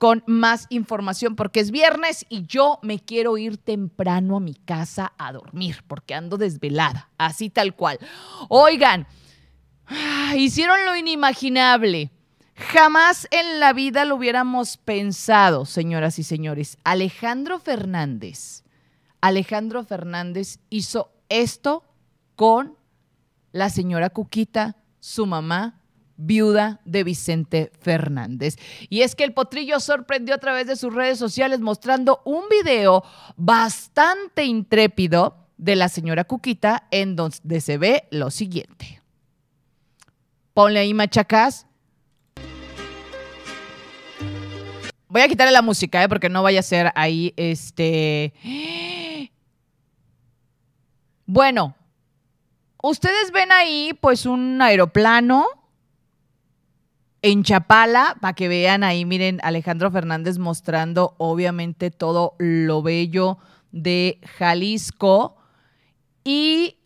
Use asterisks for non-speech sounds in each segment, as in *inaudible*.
con más información porque es viernes y yo me quiero ir temprano a mi casa a dormir porque ando desvelada, así tal cual. Oigan, ah, hicieron lo inimaginable. Jamás en la vida lo hubiéramos pensado, señoras y señores. Alejandro Fernández, Alejandro Fernández hizo esto con la señora Cuquita, su mamá viuda de Vicente Fernández. Y es que el potrillo sorprendió a través de sus redes sociales mostrando un video bastante intrépido de la señora Cuquita en donde se ve lo siguiente. Ponle ahí machacas. Voy a quitarle la música, ¿eh? porque no vaya a ser ahí este... Bueno, ustedes ven ahí pues un aeroplano en Chapala, para que vean ahí, miren, Alejandro Fernández mostrando obviamente todo lo bello de Jalisco. ¿Y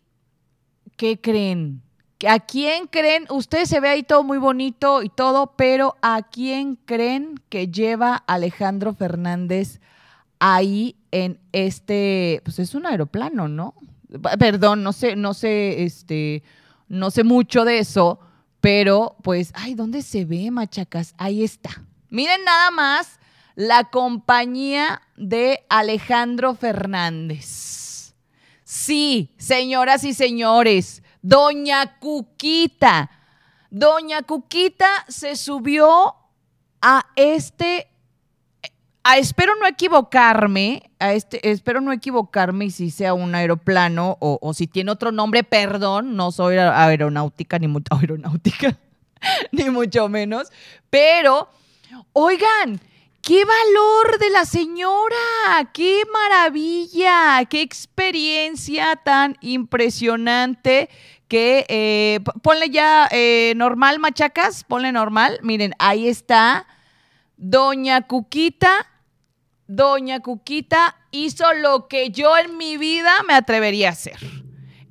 qué creen? ¿A quién creen? Usted se ve ahí todo muy bonito y todo, pero ¿a quién creen que lleva Alejandro Fernández ahí en este, pues es un aeroplano, ¿no? Perdón, no sé, no sé, este, no sé mucho de eso, pero, pues, ay, ¿dónde se ve, machacas? Ahí está. Miren nada más la compañía de Alejandro Fernández. Sí, señoras y señores, Doña Cuquita. Doña Cuquita se subió a este espero no equivocarme, a este, espero no equivocarme y si sea un aeroplano o, si tiene otro nombre, perdón, no soy aeronáutica ni mucho *laughs* aeronáutica, ni mucho menos, pero oigan, qué valor de la señora, qué maravilla, qué experiencia tan impresionante que eh, ponle ya eh, normal machacas, ponle normal, miren, ahí está. Doña Cuquita Doña Cuquita hizo lo que yo en mi vida me atrevería a hacer.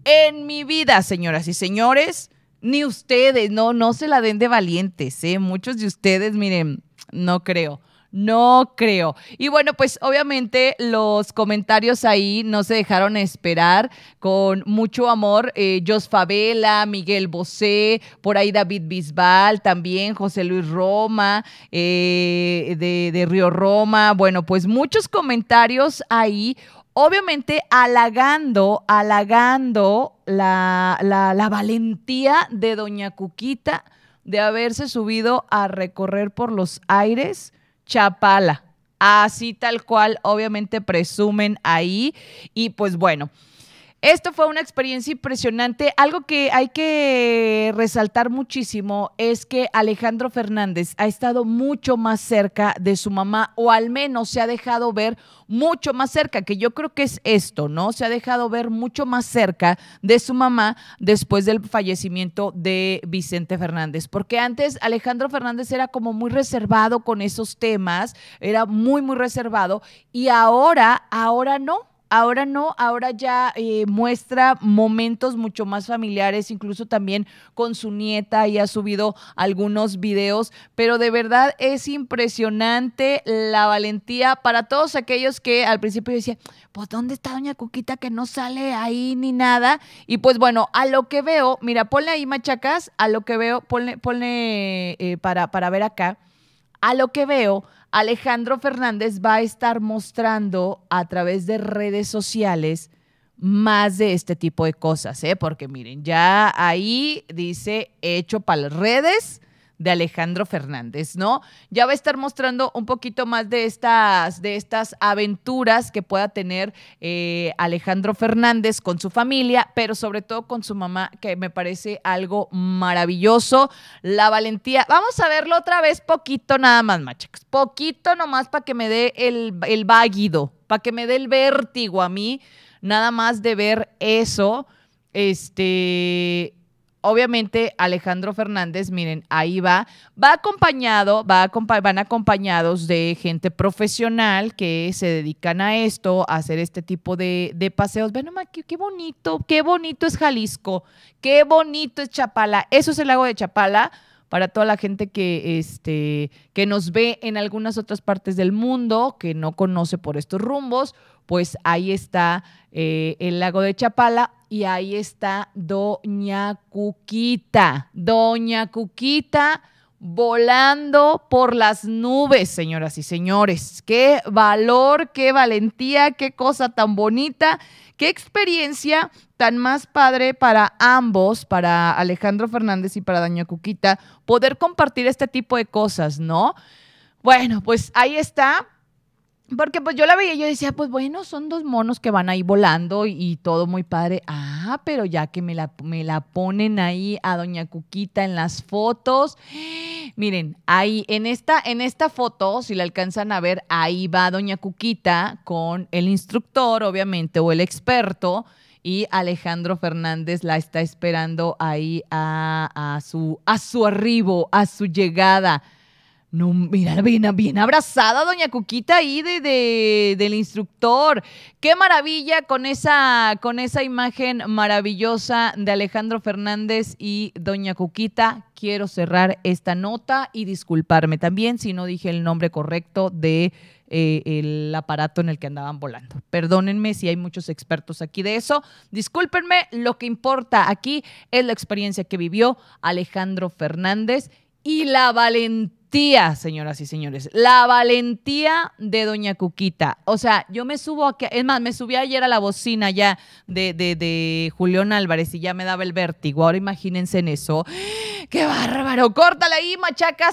En mi vida, señoras y señores, ni ustedes, no, no se la den de valientes, ¿eh? Muchos de ustedes, miren, no creo. No creo. Y bueno, pues obviamente los comentarios ahí no se dejaron esperar. Con mucho amor, eh, Jos Favela, Miguel Bosé, por ahí David Bisbal, también José Luis Roma, eh, de, Río Roma. Bueno, pues muchos comentarios ahí obviamente halagando, halagando la, valentía de doña Cuquita de haberse subido a recorrer por los aires Chapala. Así tal cual, obviamente presumen ahí. Y pues bueno, esto fue una experiencia impresionante. Algo que hay que resaltar muchísimo es que Alejandro Fernández ha estado mucho más cerca de su mamá o al menos se ha dejado ver mucho más cerca, que yo creo que es esto, ¿no? Se ha dejado ver mucho más cerca de su mamá después del fallecimiento de Vicente Fernández, porque antes Alejandro Fernández era como muy reservado con esos temas, era muy, muy reservado y ahora, ahora no Ahora no, ahora ya eh, muestra momentos mucho más familiares, incluso también con su nieta y ha subido algunos videos, pero de verdad es impresionante la valentía para todos aquellos que al principio decían, pues ¿dónde está doña Cuquita que no sale ahí ni nada? Y pues bueno, a lo que veo, mira, ponle ahí machacas, a lo que veo, ponle, ponle eh, para, para ver acá, a lo que veo, Alejandro Fernández va a estar mostrando a través de redes sociales más de este tipo de cosas, ¿eh? porque miren, ya ahí dice hecho para las redes, de Alejandro Fernández, ¿no? Ya va a estar mostrando un poquito más de estas, de estas aventuras que pueda tener eh, Alejandro Fernández con su familia, pero sobre todo con su mamá, que me parece algo maravilloso. La valentía. Vamos a verlo otra vez, poquito nada más, machacos. Poquito nomás para que me dé el, el váguido, para que me dé el vértigo a mí, nada más de ver eso. Este obviamente Alejandro Fernández, miren, ahí va, va acompañado, va van acompañados de gente profesional que se dedican a esto, a hacer este tipo de, de paseos. Ven nomás, qué, bonito, qué bonito es Jalisco, qué bonito es Chapala, eso es el lago de Chapala para toda la gente que, este, que nos ve en algunas otras partes del mundo, que no conoce por estos rumbos, pues ahí está eh, el lago de Chapala y ahí está Doña Cuquita. Doña Cuquita volando por las nubes, señoras y señores. Qué valor, qué valentía, qué cosa tan bonita, qué experiencia tan más padre para ambos, para Alejandro Fernández y para Daño Cuquita, poder compartir este tipo de cosas, ¿no? Bueno, pues ahí está. Porque pues yo la veía y yo decía, pues bueno, son dos monos que van ahí volando y, todo muy padre. Ah, pero ya que me la, me la, ponen ahí a Doña Cuquita en las fotos. *gasps* Miren, ahí en esta, en esta foto, si la alcanzan a ver, ahí va Doña Cuquita con el instructor, obviamente, o el experto. Y Alejandro Fernández la está esperando ahí a, su, a su arribo, a su llegada. No, mira, bien, abrazada doña Cuquita ahí de, del instructor. Qué maravilla con esa, con esa imagen maravillosa de Alejandro Fernández y doña Cuquita. Quiero cerrar esta nota y disculparme también si no dije el nombre correcto de eh, el aparato en el que andaban volando. Perdónenme si hay muchos expertos aquí de eso. Discúlpenme, lo que importa aquí es la experiencia que vivió Alejandro Fernández y la valentía valentía, señoras y señores, la valentía de Doña Cuquita. O sea, yo me subo aquí, es más, me subí ayer a la bocina ya de, de, de Julián Álvarez y ya me daba el vértigo. Ahora imagínense en eso. ¡Ah! ¡Qué bárbaro! ¡Córtale ahí, machacas!